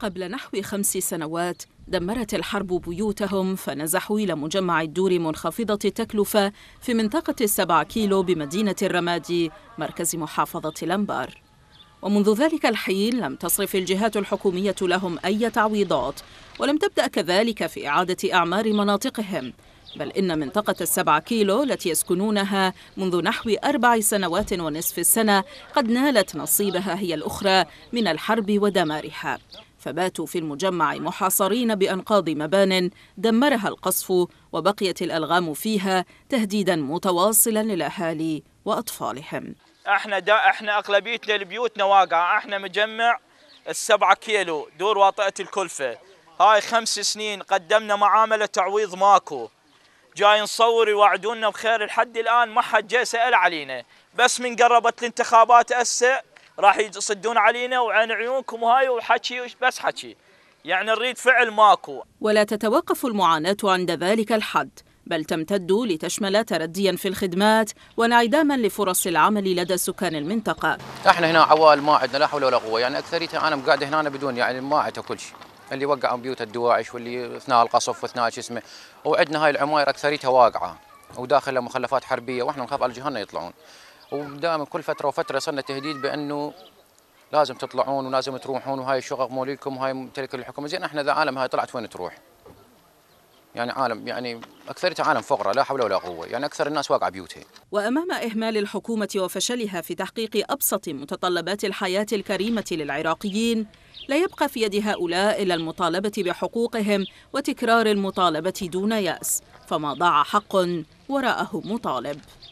قبل نحو خمس سنوات دمرت الحرب بيوتهم فنزحوا إلى مجمع الدور منخفضة التكلفة في منطقة السبع كيلو بمدينة الرمادي مركز محافظة الأنبار ومنذ ذلك الحين لم تصرف الجهات الحكومية لهم أي تعويضات ولم تبدأ كذلك في إعادة أعمار مناطقهم بل إن منطقة السبع كيلو التي يسكنونها منذ نحو أربع سنوات ونصف السنة قد نالت نصيبها هي الأخرى من الحرب ودمارها فباتوا في المجمع محاصرين بأنقاض مبان دمرها القصف وبقيت الألغام فيها تهديدا متواصلا للأهالي وأطفالهم احنا دا احنا اغلبيتنا لبيوتنا واقعه، احنا مجمع السبعة كيلو دور واطئة الكلفة هاي خمس سنين قدمنا معاملة تعويض ماكو جاي نصور يوعدونا بخير لحد الآن ما حد جاي سأل علينا بس من قربت الانتخابات هسه راح يصدون علينا وعن عيونكم وهاي وحكي بس حكي يعني نريد فعل ماكو ولا تتوقف المعاناة عند ذلك الحد بل تمتد لتشمل ترديا في الخدمات وانعداما لفرص العمل لدى سكان المنطقة احنا هنا عوائل ما عندنا لا حول ولا قوة يعني اكثريتها انا قاعد هنا أنا بدون يعني ما عدت كل شيء اللي وقعوا بيوت الدواعش واللي اثناء القصف واثناء شو اسمه وعندنا هاي العماير اكثريتها واقعة وداخلها مخلفات حربية واحنا نخاف على جهنم يطلعون ودائما كل فتره وفتره صرنا تهديد بانه لازم تطلعون ولازم تروحون وهاي الشغل لكم وهاي ممتلك الحكومه زين احنا ذا عالم هاي طلعت وين تروح؟ يعني عالم يعني اكثريتها عالم فقره لا حول ولا قوه، يعني اكثر الناس واقعه بيوتها. وامام اهمال الحكومه وفشلها في تحقيق ابسط متطلبات الحياه الكريمه للعراقيين، لا يبقى في يد هؤلاء الا المطالبه بحقوقهم وتكرار المطالبه دون ياس، فما ضاع حق وراءه مطالب.